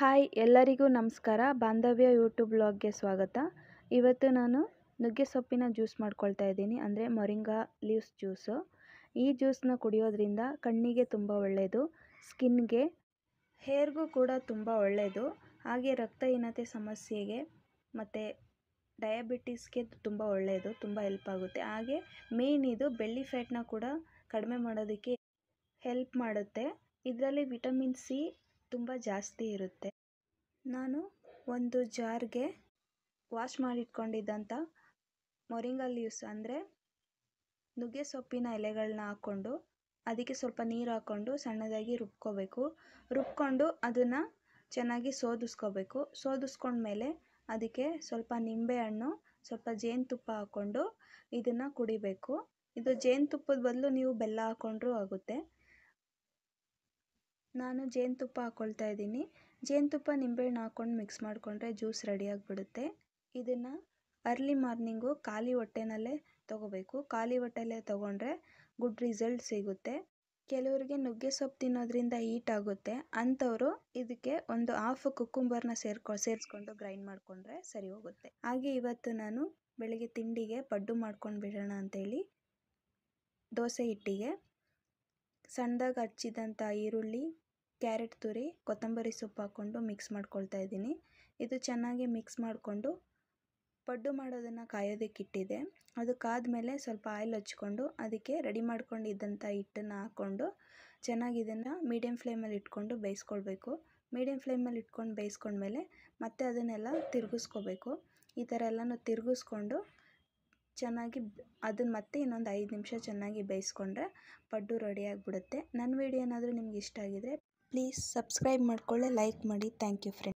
hi ಎಲ್ಲರಿಗೂ ನಮಸ್ಕಾರ ಬಾಂಧವ್ಯ ಯೂಟ್ಯೂಬ್ ಬ್ಲಾಗ್ಗೆ ಸ್ವಾಗತ ಇವತ್ತು ನಾನು ನುಗ್ಗೆ ಸೊಪ್ಪಿನ ಜ್ಯೂಸ್ ಮಾಡ್ಕೊಳ್ತಾ ಇದ್ದೀನಿ ಅಂದರೆ ಮೊರಿಂಗಾ ಲೀವ್ಸ್ ಜ್ಯೂಸು ಈ ಜ್ಯೂಸನ್ನ ಕುಡಿಯೋದ್ರಿಂದ ಕಣ್ಣಿಗೆ ತುಂಬ ಒಳ್ಳೆಯದು ಸ್ಕಿನ್ಗೆ ಹೇರ್ಗೂ ಕೂಡ ತುಂಬ ಒಳ್ಳೆಯದು ಹಾಗೆ ರಕ್ತಹೀನತೆ ಸಮಸ್ಯೆಗೆ ಮತ್ತು ಡಯಾಬಿಟೀಸ್ಗೆ ತುಂಬ ಒಳ್ಳೆಯದು ತುಂಬ ಹೆಲ್ಪ್ ಆಗುತ್ತೆ ಹಾಗೆ ಮೇಯ್ನ್ ಇದು ಬೆಳ್ಳಿ ಫ್ಯಾಟ್ನ ಕೂಡ ಕಡಿಮೆ ಮಾಡೋದಕ್ಕೆ ಹೆಲ್ಪ್ ಮಾಡುತ್ತೆ ಇದರಲ್ಲಿ ವಿಟಮಿನ್ ಸಿ ತುಂಬ ಜಾಸ್ತಿ ಇರುತ್ತೆ ನಾನು ಒಂದು ಜಾರ್ಗೆ ವಾಶ್ ಮಾಡಿಟ್ಕೊಂಡಿದ್ದಂಥ ಮೊರಿಂಗಾ ಲೀವ್ಸ್ ಅಂದರೆ ನುಗ್ಗೆ ಸೊಪ್ಪಿನ ಎಲೆಗಳನ್ನ ಹಾಕ್ಕೊಂಡು ಅದಕ್ಕೆ ಸ್ವಲ್ಪ ನೀರು ಹಾಕ್ಕೊಂಡು ಸಣ್ಣದಾಗಿ ರುಬ್ಕೋಬೇಕು ರುಬ್ಕೊಂಡು ಅದನ್ನು ಚೆನ್ನಾಗಿ ಸೋದಿಸ್ಕೋಬೇಕು ಸೋದಿಸ್ಕೊಂಡ್ಮೇಲೆ ಅದಕ್ಕೆ ಸ್ವಲ್ಪ ನಿಂಬೆಹಣ್ಣು ಸ್ವಲ್ಪ ಜೇನುತುಪ್ಪ ಹಾಕ್ಕೊಂಡು ಇದನ್ನು ಕುಡಿಬೇಕು ಇದು ಜೇನುತುಪ್ಪದ ಬದಲು ನೀವು ಬೆಲ್ಲ ಹಾಕ್ಕೊಂಡ್ರೂ ಆಗುತ್ತೆ ನಾನು ಜೇನುತುಪ್ಪ ಹಾಕ್ಕೊಳ್ತಾ ಇದ್ದೀನಿ ಜೇನುತುಪ್ಪ ನಿಂಬೆಹಣ್ಣು ಹಾಕ್ಕೊಂಡು ಮಿಕ್ಸ್ ಮಾಡಿಕೊಂಡ್ರೆ ಜ್ಯೂಸ್ ರೆಡಿಯಾಗಿಬಿಡುತ್ತೆ ಇದನ್ನು ಅರ್ಲಿ ಮಾರ್ನಿಂಗು ಖಾಲಿ ಹೊಟ್ಟೆನಲ್ಲೇ ತೊಗೋಬೇಕು ಖಾಲಿ ಹೊಟ್ಟೆಲ್ಲೇ ತೊಗೊಂಡ್ರೆ ಗುಡ್ ರಿಸಲ್ಟ್ ಸಿಗುತ್ತೆ ಕೆಲವರಿಗೆ ನುಗ್ಗೆ ಸೊಪ್ಪು ತಿನ್ನೋದ್ರಿಂದ ಹೀಟ್ ಆಗುತ್ತೆ ಅಂಥವರು ಇದಕ್ಕೆ ಒಂದು ಹಾಫ್ ಕುಕ್ಕುಂಬರ್ನ ಸೇರ್ಕೊ ಸೇರಿಸ್ಕೊಂಡು ಗ್ರೈಂಡ್ ಮಾಡಿಕೊಂಡ್ರೆ ಸರಿ ಹೋಗುತ್ತೆ ಹಾಗೆ ಇವತ್ತು ನಾನು ಬೆಳಗ್ಗೆ ತಿಂಡಿಗೆ ಪಡ್ಡು ಮಾಡ್ಕೊಂಡು ಬಿಡೋಣ ಅಂಥೇಳಿ ದೋಸೆ ಹಿಟ್ಟಿಗೆ ಸಣ್ಣದಾಗಿ ಹಚ್ಚಿದಂಥ ಈರುಳ್ಳಿ ಕ್ಯಾರೆಟ್ ತುರಿ ಕೊತ್ತಂಬರಿ ಸೊಪ್ಪು ಹಾಕ್ಕೊಂಡು ಮಿಕ್ಸ್ ಮಾಡ್ಕೊಳ್ತಾ ಇದ್ದೀನಿ ಇದು ಚೆನ್ನಾಗಿ ಮಿಕ್ಸ್ ಮಾಡಿಕೊಂಡು ಪಡ್ಡು ಮಾಡೋದನ್ನು ಕಾಯೋದಕ್ಕೆ ಇಟ್ಟಿದೆ ಅದು ಮೇಲೆ ಸ್ವಲ್ಪ ಆಯಿಲ್ ಹಚ್ಕೊಂಡು ಅದಕ್ಕೆ ರೆಡಿ ಮಾಡ್ಕೊಂಡಿದ್ದಂಥ ಹಿಟ್ಟನ್ನು ಹಾಕ್ಕೊಂಡು ಚೆನ್ನಾಗಿ ಇದನ್ನು ಮೀಡಿಯಮ್ ಫ್ಲೇಮಲ್ಲಿ ಇಟ್ಕೊಂಡು ಬೇಯಿಸ್ಕೊಳ್ಬೇಕು ಮೀಡಿಯಂ ಫ್ಲೇಮಲ್ಲಿ ಇಟ್ಕೊಂಡು ಬೇಯಿಸ್ಕೊಂಡ್ಮೇಲೆ ಮತ್ತೆ ಅದನ್ನೆಲ್ಲ ತಿರುಗಿಸ್ಕೋಬೇಕು ಈ ಥರ ಎಲ್ಲನೂ ತಿರುಗಿಸ್ಕೊಂಡು ಚೆನ್ನಾಗಿ ಅದನ್ನ ಮತ್ತೆ ಇನ್ನೊಂದು ಐದು ನಿಮಿಷ ಚೆನ್ನಾಗಿ ಬೇಯಿಸ್ಕೊಂಡ್ರೆ ಪಡ್ಡು ರೆಡಿ ಆಗಿಬಿಡುತ್ತೆ ನನ್ನ ವೀಡಿಯೋ ಏನಾದರೂ ನಿಮ್ಗೆ ಇಷ್ಟ ಆಗಿದ್ರೆ ಪ್ಲೀಸ್ ಸಬ್ಸ್ಕ್ರೈಬ್ ಮಾಡಿಕೊಳ್ಳಿ ಲೈಕ್ ಮಾಡಿ ಥ್ಯಾಂಕ್ ಯು ಫ್ರೆಂಡ್ಸ್